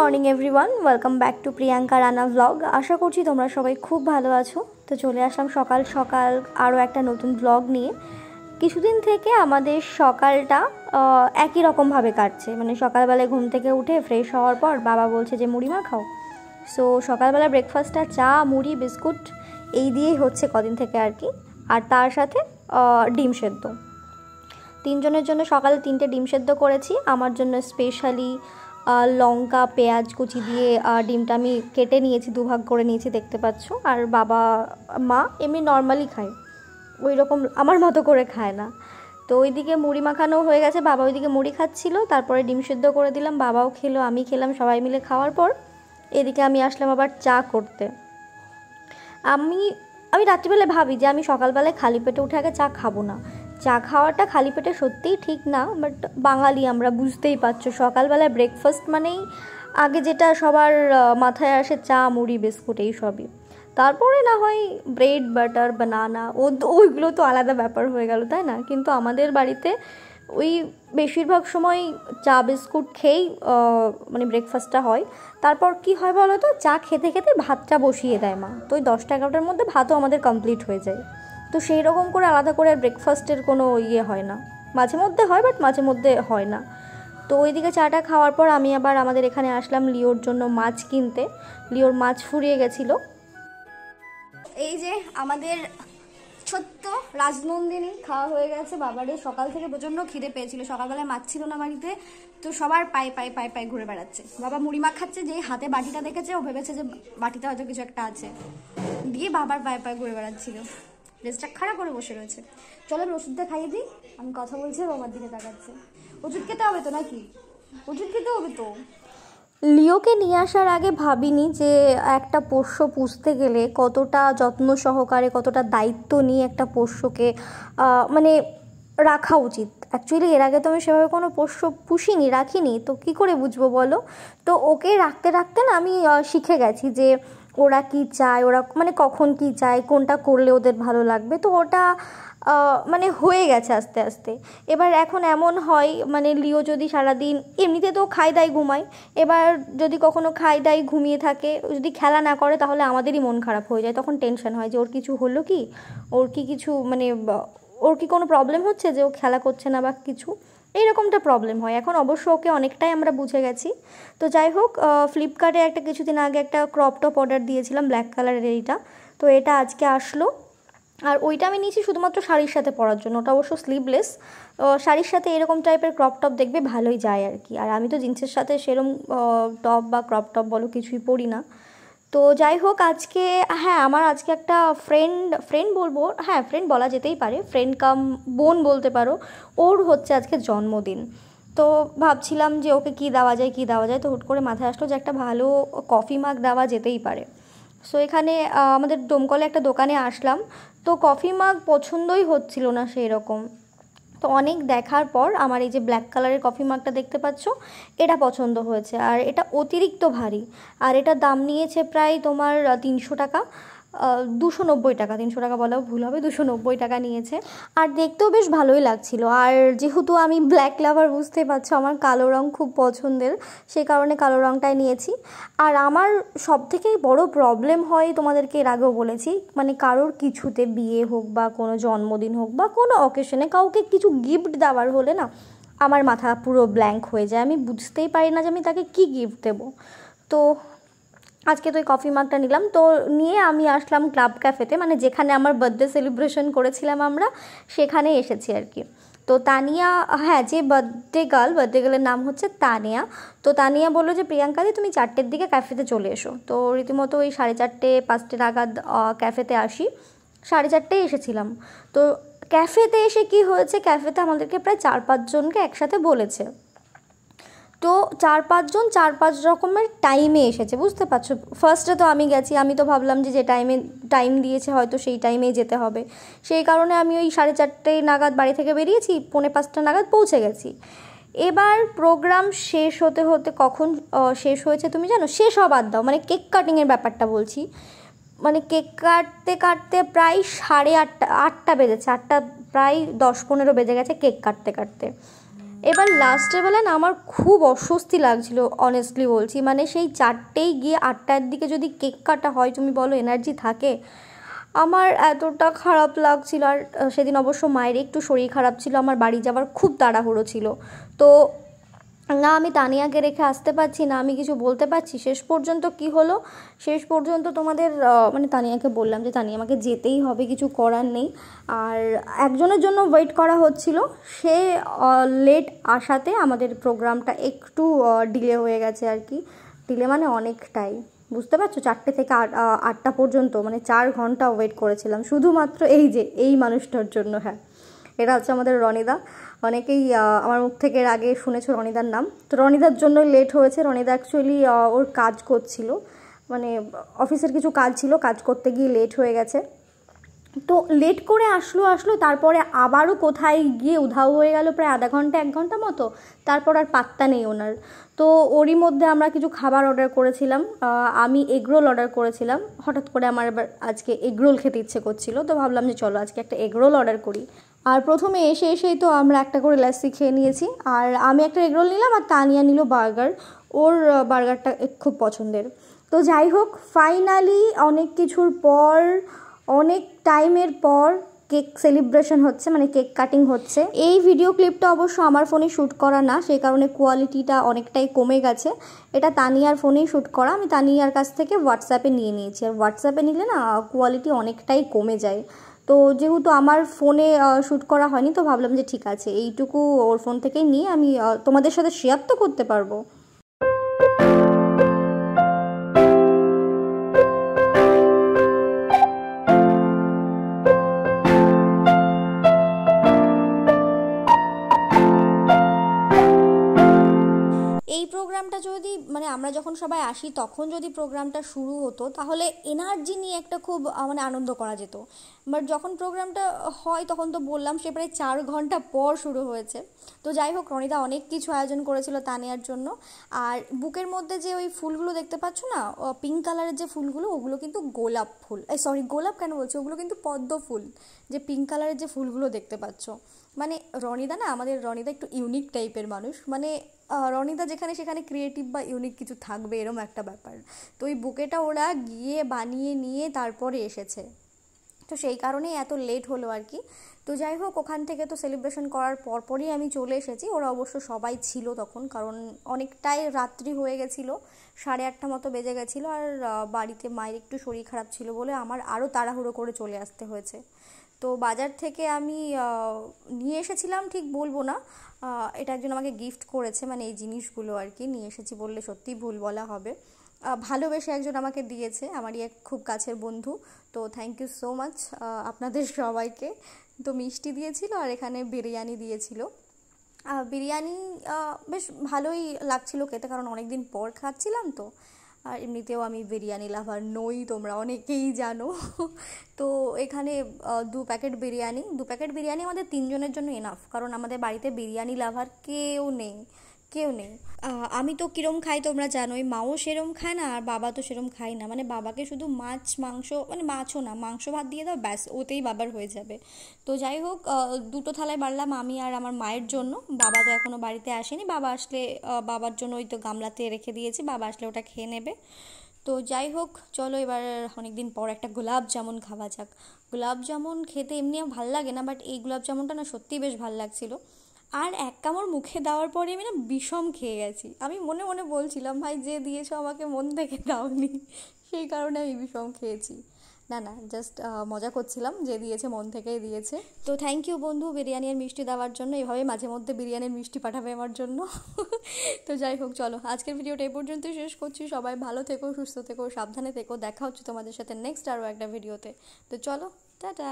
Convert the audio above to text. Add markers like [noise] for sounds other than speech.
morning everyone welcome back to Priyanka Rana blog আশা করছি তোমরা সবাই খুব ভালো আছো তো চলে আসলাম সকাল সকাল আরও একটা নতুন ব্লগ নিয়ে কিছুদিন থেকে আমাদের সকালটা একই রকমভাবে কাটছে মানে সকালবেলায় ঘুম থেকে উঠে ফ্রেশ হওয়ার পর বাবা বলছে যে মুড়ি মা খাও সো সকালবেলা ব্রেকফাস্টটা চা মুড়ি বিস্কুট এই দিয়েই হচ্ছে কদিন থেকে আর কি আর তার সাথে ডিম সেদ্ধ তিনজনের জন্য সকালে তিনটে ডিম সেদ্ধ করেছি আমার জন্য স্পেশালি লঙ্কা পেঁয়াজ কুচি দিয়ে ডিমটা আমি কেটে নিয়েছি দুভাগ করে নিয়েছি দেখতে পাচ্ছ আর বাবা মা এমনি নর্মালি খায় ওই রকম আমার মতো করে খায় না তো ওইদিকে মুড়ি মাখানো হয়ে গেছে বাবা ওইদিকে মুড়ি খাচ্ছিল তারপরে ডিম সিদ্ধ করে দিলাম বাবাও খেলো আমি খেলাম সবাই মিলে খাওয়ার পর এদিকে আমি আসলাম আবার চা করতে আমি আমি রাত্রিবেলা ভাবি যে আমি সকালবেলায় খালি পেটে উঠে আগে চা খাবো না চা খাওয়াটা খালি পেটে সত্যিই ঠিক না বাট বাঙালি আমরা বুঝতেই পারছো সকালবেলায় ব্রেকফাস্ট মানেই আগে যেটা সবার মাথায় আসে চা মুড়ি বিস্কুট এই সবই তারপরে না হয় ব্রেড বাটার বানানা ও ওইগুলো তো আলাদা ব্যাপার হয়ে গেল তাই না কিন্তু আমাদের বাড়িতে ওই বেশিরভাগ সময় চা বিস্কুট খেয়েই মানে ব্রেকফাস্টটা হয় তারপর কি হয় বলো তো চা খেতে খেতে ভাতটা বসিয়ে দেয় মা তো ওই দশটা এগারোটার মধ্যে ভাতও আমাদের কমপ্লিট হয়ে যায় তো সেই রকম করে আলাদা করে আর ব্রেকফাস্টের কোনো ইয়ে হয় না মাঝে মধ্যে হয় বাট মাঝে মধ্যে হয় না তো ওইদিকে চাটা খাওয়ার পর আমি আবার আমাদের এখানে আসলাম লিওর জন্য মাছ কিনতে লিওর মাছ ফুরিয়ে গেছিল এই যে আমাদের ছোট্ট রাজনন্দিনী খাওয়া হয়ে গেছে বাবারে সকাল থেকে প্রচণ্ড খিদে পেয়েছিল সকালবেলায় মাছ ছিল না বাড়িতে তো সবার পায়ে পায়ে পায়ে পায়ে ঘুরে বেড়াচ্ছে বাবা মুড়ি মাখ খাচ্ছে যেই হাতে বাটিটা দেখেছে ও ভেবেছে যে বাটিতে হয়তো কিছু একটা আছে দিয়ে বাবার পায়ে পায়ে ঘুরে বেড়াচ্ছিল ড্রেসটা খারাপ করে বসে রয়েছে চলো আমি ওষুধটা খাইয়ে দিই আমি কথা বলছি এবং আমার দিকে তাকাচ্ছে ওষুধ খেতে হবে তো নাকি ওষুধ খেতে হবে তো লিওকে নিয়ে আসার আগে ভাবিনি যে একটা পোষ্য পুষতে গেলে কতটা যত্ন সহকারে কতটা দায়িত্ব নিয়ে একটা পোষ্যকে মানে রাখা উচিত অ্যাকচুয়ালি এর আগে তো আমি সেভাবে কোনো পোষ্য পুষিনি রাখিনি তো কি করে বুঝবো বলো তো ওকে রাখতে রাখতে না আমি শিখে গেছি যে ওরা কি চায় ওরা মানে কখন কি চায় কোনটা করলে ওদের ভালো লাগবে তো ওটা মানে হয়ে গেছে আস্তে আস্তে এবার এখন এমন হয় মানে লিও যদি সারাদিন এমনিতে তো খাই দায় ঘুমায় এবার যদি কখনো খাই দায় ঘুমিয়ে থাকে যদি খেলা না করে তাহলে আমাদেরই মন খারাপ হয়ে যায় তখন টেনশন হয় যে ওর কিছু হলো কি ওর কি কিছু মানে ওর কি কোনো প্রবলেম হচ্ছে যে ও খেলা করছে না বা কিছু এইরকমটা প্রবলেম হয় এখন অবশ্য ওকে অনেকটাই আমরা বুঝে গেছি তো যাই হোক ফ্লিপকার্টে একটা কিছুদিন আগে একটা ক্রপ টপ অর্ডার দিয়েছিলাম ব্ল্যাক কালারের এইটা তো এটা আজকে আসলো আর ওইটা আমি নিয়েছি শুধুমাত্র শাড়ির সাথে পরার জন্য ওটা অবশ্য স্লিভলেস শাড়ির সাথে এরকম টাইপের ক্রপ টপ দেখবে ভালোই যায় আর কি আর আমি তো জিন্সের সাথে সেরম টপ বা ক্রপ টপ বলো কিছুই পরি না তো যাই হোক আজকে হ্যাঁ আমার আজকে একটা ফ্রেন্ড ফ্রেন্ড বলবো হ্যাঁ ফ্রেন্ড বলা যেতেই পারে ফ্রেন্ড কাম বোন বলতে পারো ওর হচ্ছে আজকে জন্মদিন তো ভাবছিলাম যে ওকে কি দেওয়া যায় কি দেওয়া যায় তো হুট করে মাথায় আসলো যে একটা ভালো কফি মাগ দেওয়া যেতেই পারে সো এখানে আমাদের দমকলে একটা দোকানে আসলাম তো কফি মাগ পছন্দই হচ্ছিল না সেই রকম তো অনেক দেখার পর আমার এই যে ব্ল্যাক কালারের কফি মাগটা দেখতে পাচ্ছ এটা পছন্দ হয়েছে আর এটা অতিরিক্ত ভারী আর এটা দাম নিয়েছে প্রায় তোমার তিনশো টাকা দুশো নব্বই টাকা তিনশো টাকা বলাও ভুল হবে দুশো নব্বই টাকা নিয়েছে আর দেখতেও বেশ ভালোই লাগছিল আর যেহেতু আমি ব্ল্যাক লাভার বুঝতে পারছো আমার কালো রং খুব পছন্দের সে কারণে কালো রংটাই নিয়েছি আর আমার সব থেকে বড় প্রবলেম হয় তোমাদেরকে এর আগেও বলেছি মানে কারোর কিছুতে বিয়ে হোক বা কোনো জন্মদিন হোক বা কোনো অকেশনে কাউকে কিছু গিফট দেওয়ার হলে না আমার মাথা পুরো ব্ল্যাঙ্ক হয়ে যায় আমি বুঝতেই পারি না যে আমি তাকে কি গিফট দেবো তো আজকে তো ওই কফি মাগটা নিলাম তো নিয়ে আমি আসলাম ক্লাব ক্যাফেতে মানে যেখানে আমার বার্থডে সেলিব্রেশন করেছিলাম আমরা সেখানে এসেছি আর কি তো তানিয়া হ্যাঁ যে বার্থডে গার্ল বার্থডে গার্লের নাম হচ্ছে তানিয়া তো তানিয়া বললো যে প্রিয়াঙ্কাদি তুমি চারটের দিকে ক্যাফেতে চলে এসো তো রীতিমতো ওই সাড়ে চারটে পাঁচটে নাগাদ ক্যাফেতে আসি সাড়ে চারটেই এসেছিলাম তো ক্যাফেতে এসে কি হয়েছে ক্যাফেতে আমাদেরকে প্রায় চার পাঁচজনকে একসাথে বলেছে তো চার পাঁচজন চার পাঁচ রকমের টাইমে এসেছে বুঝতে পারছো ফার্স্টে তো আমি গেছি আমি তো ভাবলাম যে যে টাইমে টাইম দিয়েছে হয়তো সেই টাইমেই যেতে হবে সেই কারণে আমি ওই সাড়ে চারটে নাগাদ বাড়ি থেকে বেরিয়েছি পৌনে পাঁচটা নাগাদ পৌঁছে গেছি এবার প্রোগ্রাম শেষ হতে হতে কখন শেষ হয়েছে তুমি জানো শেষ হবার দাও মানে কেক কাটিংয়ের ব্যাপারটা বলছি মানে কেক কাটতে কাটতে প্রায় সাড়ে আটটা আটটা বেজেছে আটটা প্রায় দশ পনেরো বেজে গেছে কেক কাটতে কাটতে এবার লাস্টের বেলা না আমার খুব অস্বস্তি লাগছিল অনেস্টলি বলছি মানে সেই চারটেই গিয়ে আটটার দিকে যদি কেক কাটা হয় তুমি বলো এনার্জি থাকে আমার এতটা খারাপ লাগছিল আর সেদিন অবশ্য মায়ের একটু শরীর খারাপ ছিল আমার বাড়ি যাওয়ার খুব তাড়াহুড়ো ছিল তো না আমি তানিয়াকে রেখে আসতে পারছি না আমি কিছু বলতে পারছি শেষ পর্যন্ত কি হলো শেষ পর্যন্ত তোমাদের মানে তানিয়াকে বললাম যে তানিয়া আমাকে যেতেই হবে কিছু করার নেই আর একজনের জন্য ওয়েট করা হচ্ছিল সে লেট আসাতে আমাদের প্রোগ্রামটা একটু ডিলে হয়ে গেছে আর কি ডিলে মানে অনেকটাই বুঝতে পারছো চারটে থেকে আটটা পর্যন্ত মানে চার ঘন্টা ওয়েট করেছিলাম শুধুমাত্র এই যে এই মানুষটার জন্য হ্যাঁ এটা হচ্ছে আমাদের রনিদা অনেকেই আমার মুখ থেকে আগে শুনেছো রনিদার নাম তো রনিদার জন্য লেট হয়েছে রনিদা অ্যাকচুয়ালি ওর কাজ করছিল মানে অফিসের কিছু কাজ ছিল কাজ করতে গিয়ে লেট হয়ে গেছে তো লেট করে আসলো আসলো তারপরে আবারও কোথায় গিয়ে উধাও হয়ে গেল প্রায় আধা ঘন্টা এক ঘন্টা মতো তারপর আর পাত্তা নেই ওনার তো ওরই মধ্যে আমরা কিছু খাবার অর্ডার করেছিলাম আমি এগরোল অর্ডার করেছিলাম হঠাৎ করে আমার আজকে এগরোল খেতে ইচ্ছে করছিল তো ভাবলাম যে চলো আজকে একটা এগরোল অর্ডার করি আর প্রথমে এসে এসেই তো আমরা একটা করে লাসি খেয়ে নিয়েছি আর আমি একটা এগরোল নিলাম আর তানিয়া নিল বার্গার ওর বার্গারটা খুব পছন্দের তো যাই হোক ফাইনালি অনেক কিছুর পর অনেক টাইমের পর কেক সেলিব্রেশন হচ্ছে মানে কেক কাটিং হচ্ছে এই ভিডিও ক্লিপটা অবশ্য আমার ফোনে শ্যুট করা না সেই কারণে কোয়ালিটিটা অনেকটাই কমে গেছে এটা তানিয়ার ফোনেই শ্যুট করা আমি তানিয়ার কাছ থেকে হোয়াটসঅ্যাপে নিয়ে নিয়েছি আর হোয়াটসঅ্যাপে নিলে না কোয়ালিটি অনেকটাই কমে যায় তো যেহেতু আমার ফোনে শ্যুট করা হয়নি তো ভাবলাম যে ঠিক আছে এইটুকু ওর ফোন থেকেই নিয়ে আমি তোমাদের সাথে শেয়ার তো করতে পারবো সবাই আসি তখন যদি প্রোগ্রামটা শুরু হতো তাহলে এনার্জি নিয়ে একটা খুব মানে আনন্দ করা যেত বাট যখন প্রোগ্রামটা হয় তখন তো বললাম সে প্রায় চার ঘন্টা পর শুরু হয়েছে তো যাই হোক রনিদা অনেক কিছু আয়োজন করেছিল তা নেওয়ার জন্য আর বুকের মধ্যে যে ওই ফুলগুলো দেখতে পাচ্ছ না পিঙ্ক কালারের যে ফুলগুলো ওগুলো কিন্তু গোলাপ ফুল এই সরি গোলাপ কেন বলছি ওগুলো কিন্তু পদ্ম ফুল যে পিঙ্ক কালারের যে ফুলগুলো দেখতে পাচ্ছ মানে রনিদা না আমাদের রনিদা একটু ইউনিক টাইপের মানুষ মানে রনিদা যেখানে সেখানে ক্রিয়েটিভ বা ইউনিক কিছু থাকবে এরম একটা ব্যাপার তো ওই বুকেটা ওরা গিয়ে বানিয়ে নিয়ে তারপরে এসেছে তো সেই কারণেই এত লেট হলো আর কি তো যাই হোক ওখান থেকে তো সেলিব্রেশন করার পরপরই আমি চলে এসেছি ওরা অবশ্য সবাই ছিল তখন কারণ অনেকটাই রাত্রি হয়ে গেছিলো সাড়ে আটটা মতো বেজে গেছিলো আর বাড়িতে মায়ের একটু শরীর খারাপ ছিল বলে আমার আরও তাড়াহুড়ো করে চলে আসতে হয়েছে তো বাজার থেকে আমি নিয়ে এসেছিলাম ঠিক বলবো না এটা একজন আমাকে গিফট করেছে মানে এই জিনিসগুলো আর কি নিয়ে এসেছি বললে সত্যিই ভুল বলা হবে ভালোবেসে একজন আমাকে দিয়েছে আমারই এক খুব কাছের বন্ধু তো থ্যাংক ইউ সো মাচ আপনাদের সবাইকে তো মিষ্টি দিয়েছিল আর এখানে বিরিয়ানি দিয়েছিল বিরিয়ানি বেশ ভালোই লাগছিল খেতে কারণ অনেক দিন পর খাচ্ছিলাম তো আর এমনিতেও আমি বিরিয়ানি লাভার নই তোমরা অনেকেই জানো তো এখানে দু প্যাকেট বিরিয়ানি দু প্যাকেট বিরিয়ানি আমাদের তিনজনের জন্য এনাফ কারণ আমাদের বাড়িতে বিরিয়ানি লাভার কেউ নেই কেউ নেই আমি তো কীরম খাই তোমরা জানোই মাও সেরম খায় না আর বাবা তো সেরম খায় না মানে বাবাকে শুধু মাছ মাংস মানে মাছও না মাংস ভাত দিয়ে দাও ব্যাস ওতেই বাবার হয়ে যাবে তো যাই হোক দুটো থালায় বাড়লাম আমি আর আমার মায়ের জন্য বাবা তো এখনও বাড়িতে আসেনি বাবা আসলে বাবার জন্য ওই তো গামলাতে রেখে দিয়েছি বাবা আসলে ওটা খেয়ে নেবে তো যাই হোক চলো এবার অনেক দিন পর একটা গোলাপ জামুন খাওয়া যাক গোলাপ জামুন খেতে এমনি ভাল লাগে না বাট এই গোলাপ জামুনটা না সত্যিই বেশ ভাল লাগছিলো আর এক কামড় মুখে দেওয়ার পরে আমি না বিষম খেয়ে গেছি আমি মনে মনে বলছিলাম ভাই যে দিয়েছো আমাকে মন থেকে দাওনি সেই কারণে আমি বিষম খেয়েছি না না জাস্ট মজা করছিলাম যে দিয়েছে মন থেকেই দিয়েছে তো থ্যাংক ইউ বন্ধু বিরিয়ানি আর মিষ্টি দেওয়ার জন্য এভাবে মাঝে মধ্যে বিরিয়ানির মিষ্টি পাঠাবে আমার জন্য [laughs] তো যাই হোক চলো আজকের ভিডিওটা এই পর্যন্ত শেষ করছি সবাই ভালো থেকো সুস্থ থেকো সাবধানে থেকো দেখা হচ্ছে তোমাদের সাথে নেক্সট আরও একটা ভিডিওতে তো চলো টাটা